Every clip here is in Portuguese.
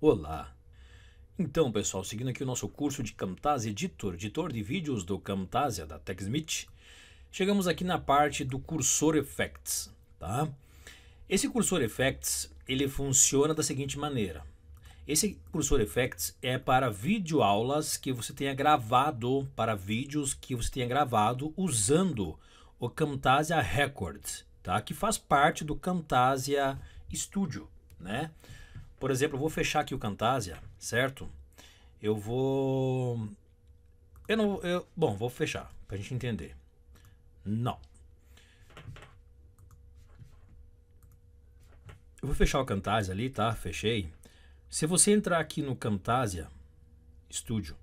Olá! Então, pessoal, seguindo aqui o nosso curso de Camtasia Editor, editor de vídeos do Camtasia da TechSmith, chegamos aqui na parte do cursor effects, tá? Esse cursor effects, ele funciona da seguinte maneira. Esse cursor effects é para videoaulas que você tenha gravado, para vídeos que você tenha gravado usando o Camtasia Record, tá? Que faz parte do Camtasia Studio, né? Por exemplo, eu vou fechar aqui o Camtasia, certo? Eu vou. Eu não. Eu, bom, vou fechar pra gente entender. Não. Eu vou fechar o Camtasia ali, tá? Fechei. Se você entrar aqui no Camtasia Studio,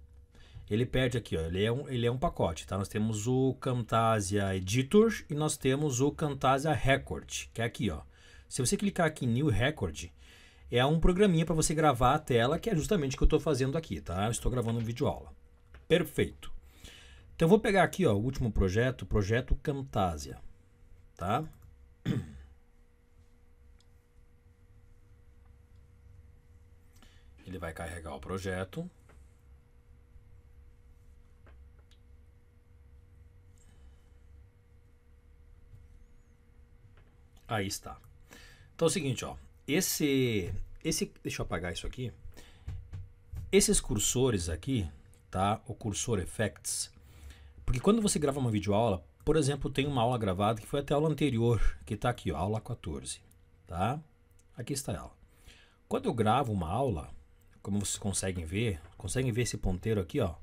ele perde aqui, ó. Ele é um, ele é um pacote, tá? Nós temos o Camtasia Editor e nós temos o Camtasia Record, que é aqui, ó. Se você clicar aqui em New Record, é um programinha para você gravar a tela, que é justamente o que eu estou fazendo aqui, tá? Eu estou gravando um vídeo aula. Perfeito. Então eu vou pegar aqui, ó, o último projeto, projeto Camtasia, tá? Ele vai carregar o projeto. Aí está. Então é o seguinte, ó. Esse, esse, deixa eu apagar isso aqui. Esses cursores aqui, tá? O cursor effects, porque quando você grava uma videoaula, por exemplo, tem uma aula gravada que foi até a aula anterior, que está aqui, ó, aula 14, tá? Aqui está ela. Quando eu gravo uma aula, como vocês conseguem ver, conseguem ver esse ponteiro aqui, ó?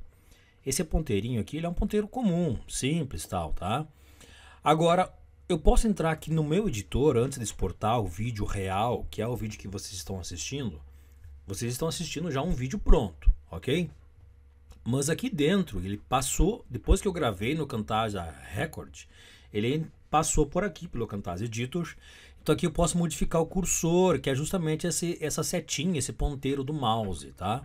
Esse ponteirinho aqui, ele é um ponteiro comum, simples, tal, tá? Agora, eu posso entrar aqui no meu editor antes de exportar o vídeo real, que é o vídeo que vocês estão assistindo. Vocês estão assistindo já um vídeo pronto, ok? Mas aqui dentro, ele passou, depois que eu gravei no Camtasia Record, ele passou por aqui, pelo Camtasia Editor. Então aqui eu posso modificar o cursor, que é justamente esse, essa setinha, esse ponteiro do mouse, tá?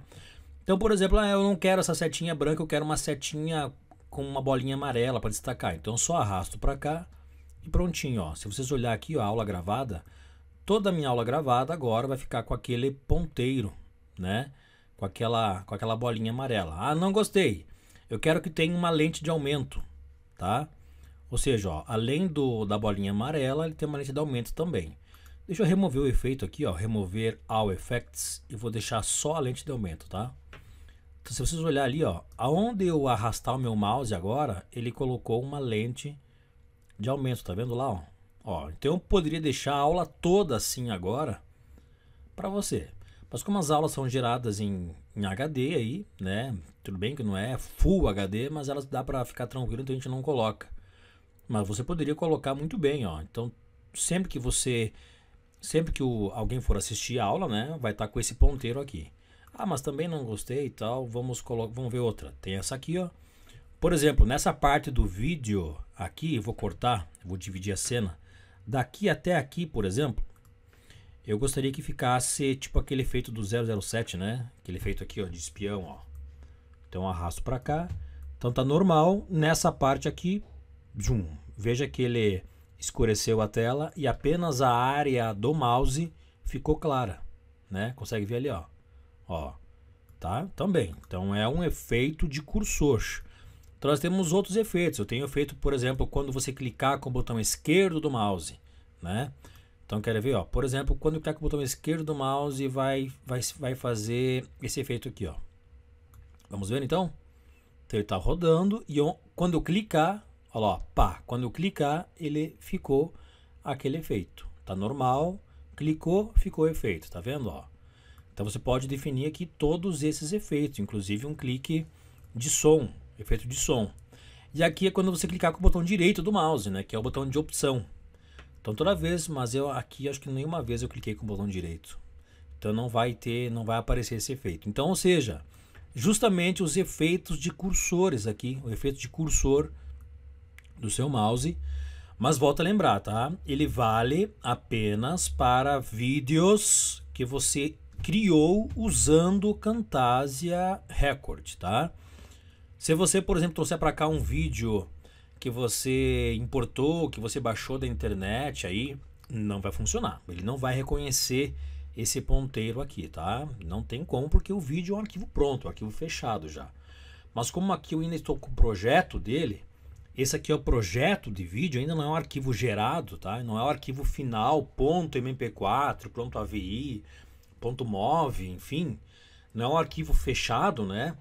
Então, por exemplo, ah, eu não quero essa setinha branca, eu quero uma setinha com uma bolinha amarela para destacar. Então eu só arrasto para cá e prontinho, ó. Se vocês olhar aqui, ó, a aula gravada, toda a minha aula gravada agora vai ficar com aquele ponteiro, né? Com aquela, com aquela bolinha amarela. Ah, não gostei. Eu quero que tenha uma lente de aumento, tá? Ou seja, ó, além do da bolinha amarela, ele tem uma lente de aumento também. Deixa eu remover o efeito aqui, ó, remover All Effects e vou deixar só a lente de aumento, tá? Então, se vocês olharem ali, ó, aonde eu arrastar o meu mouse agora, ele colocou uma lente de aumento, tá vendo lá? Ó? ó então eu poderia deixar a aula toda assim agora para você. Mas como as aulas são geradas em, em HD aí, né? Tudo bem que não é full HD, mas elas dá para ficar tranquilo, então a gente não coloca. Mas você poderia colocar muito bem, ó. Então, sempre que você sempre que o, alguém for assistir a aula, né, vai estar tá com esse ponteiro aqui. Ah, mas também não gostei e tal, vamos, colocar vamos ver outra. Tem essa aqui, ó. Por exemplo, nessa parte do vídeo, aqui, eu vou cortar, eu vou dividir a cena. Daqui até aqui, por exemplo, eu gostaria que ficasse tipo aquele efeito do 007, né? Aquele efeito aqui, ó, de espião, ó. Então arrasto para cá. Então tá normal. Nessa parte aqui, zoom. Veja que ele escureceu a tela e apenas a área do mouse ficou clara, né? Consegue ver ali, ó. Ó. Tá? Também. Então é um efeito de cursor. Então nós temos outros efeitos. Eu tenho efeito, por exemplo, quando você clicar com o botão esquerdo do mouse, né? Então quero ver, ó, por exemplo, quando clicar com o botão esquerdo do mouse vai vai vai fazer esse efeito aqui, ó. Vamos ver então? Então ele está rodando e eu, quando eu clicar, ó lá, pá, quando eu clicar, ele ficou aquele efeito. Tá normal, clicou, ficou efeito, tá vendo, ó? Então você pode definir aqui todos esses efeitos, inclusive um clique de som, efeito de som. E aqui é quando você clicar com o botão direito do mouse, né? Que é o botão de opção. Então toda vez, mas eu aqui acho que nenhuma vez eu cliquei com o botão direito. Então não vai ter, não vai aparecer esse efeito. Então, ou seja, justamente os efeitos de cursores aqui, o efeito de cursor do seu mouse. Mas volta a lembrar, tá? Ele vale apenas para vídeos que você criou usando Camtasia Record, tá? Se você, por exemplo, trouxer para cá um vídeo que você importou, que você baixou da internet, aí não vai funcionar. Ele não vai reconhecer esse ponteiro aqui, tá? Não tem como, porque o vídeo é um arquivo pronto, um arquivo fechado já. Mas como aqui eu ainda estou com o projeto dele, esse aqui é o projeto de vídeo, ainda não é um arquivo gerado, tá? Não é o um arquivo final, ponto .mp4, ponto .avi, ponto .mov, enfim. Não é um arquivo fechado, né?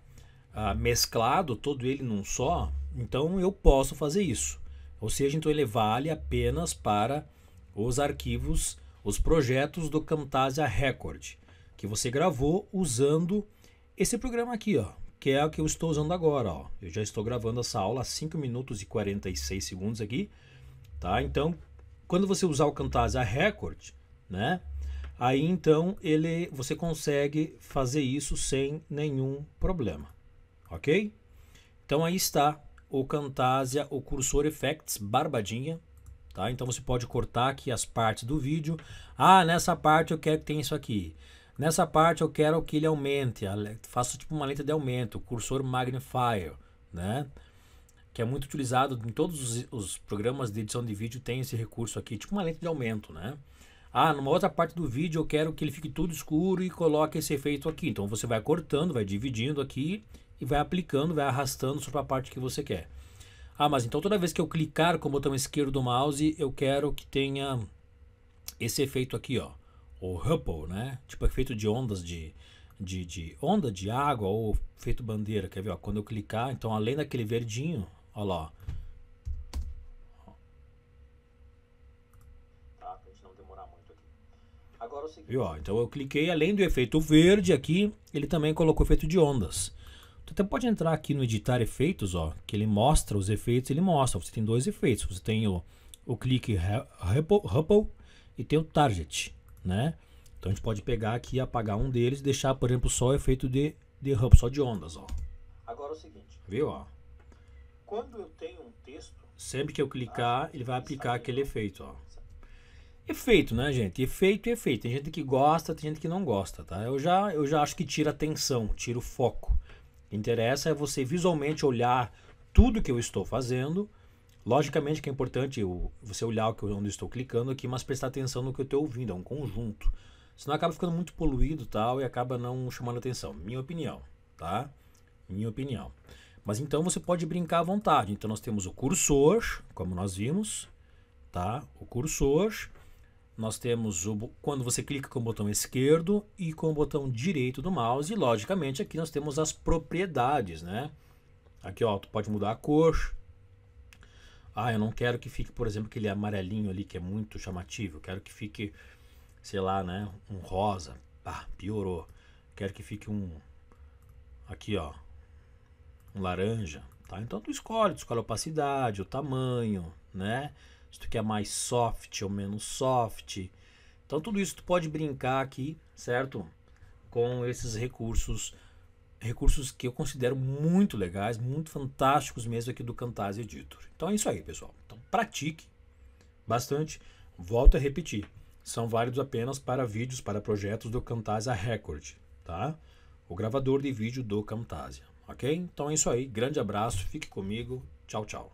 ah, mesclado, todo ele num só, então eu posso fazer isso. Ou seja, então ele vale apenas para os arquivos, os projetos do Camtasia Record, que você gravou usando esse programa aqui, ó, que é o que eu estou usando agora. Ó. Eu já estou gravando essa aula a 5 minutos e 46 segundos aqui. Tá? Então, quando você usar o Camtasia Record, né? Aí então ele, você consegue fazer isso sem nenhum problema. Ok? Então aí está o Camtasia, o cursor Effects, barbadinha. Tá? Então você pode cortar aqui as partes do vídeo. Ah, nessa parte eu quero que tenha isso aqui. Nessa parte eu quero que ele aumente, faça tipo uma lente de aumento, cursor magnifier, né? Que é muito utilizado em todos os, os, programas de edição de vídeo tem esse recurso aqui, tipo uma lente de aumento, né? Ah, numa outra parte do vídeo eu quero que ele fique tudo escuro e coloque esse efeito aqui. Então você vai cortando, vai dividindo aqui e vai aplicando, vai arrastando sobre a parte que você quer. Ah, mas então toda vez que eu clicar com o botão esquerdo do mouse, eu quero que tenha esse efeito aqui, ó. O ripple, né? Tipo efeito de ondas de, de, de onda de água ou efeito bandeira. Quer ver? Ó, quando eu clicar, então além daquele verdinho, ó lá. Ó. Tá, pra gente não demorar muito aqui. Agora é o seguinte. Viu, ó, então eu cliquei, além do efeito verde aqui, ele também colocou efeito de ondas. Tu até pode entrar aqui no editar efeitos, ó, que ele mostra os efeitos, ele mostra. Você tem dois efeitos, você tem o, o clique Ripple e tem o Target, né? Então a gente pode pegar aqui e apagar um deles e deixar, por exemplo, só o efeito de, de Ripple, só de ondas, ó. Agora é o seguinte. Viu, ó? Quando eu tenho um texto... Sempre que eu clicar, ele vai aplicar aquele efeito, ó. Efeito, né, gente? Efeito, efeito. Tem gente que gosta, tem gente que não gosta, tá? Eu já, eu já acho que tira atenção, tira o foco. Interessa é você visualmente olhar tudo que eu estou fazendo. Logicamente que é importante você olhar onde eu estou clicando aqui, mas prestar atenção no que eu estou ouvindo, é um conjunto. Senão acaba ficando muito poluído tal e acaba não chamando atenção. Minha opinião, tá? Minha opinião. Mas então você pode brincar à vontade. Então nós temos o cursor, como nós vimos, tá? O cursor nós temos o quando você clica com o botão esquerdo e com o botão direito do mouse, e logicamente aqui nós temos as propriedades, né? Aqui ó, tu pode mudar a cor. Ah, eu não quero que fique, por exemplo, aquele amarelinho ali que é muito chamativo. Eu quero que fique, sei lá, né, um rosa. Ah, piorou. Quero que fique um aqui, ó, um laranja, tá? Então tu escolhe, tu escolhe a opacidade, o tamanho, né? se tu quer mais soft ou menos soft. Então tudo isso tu pode brincar aqui, certo? Com esses recursos, recursos que eu considero muito legais, muito fantásticos mesmo aqui do Camtasia Editor. Então é isso aí, pessoal. Então pratique bastante. Volto a repetir, são válidos apenas para vídeos, para projetos do Camtasia Record, tá? O gravador de vídeo do Camtasia, ok? Então é isso aí. Grande abraço, fique comigo. Tchau, tchau.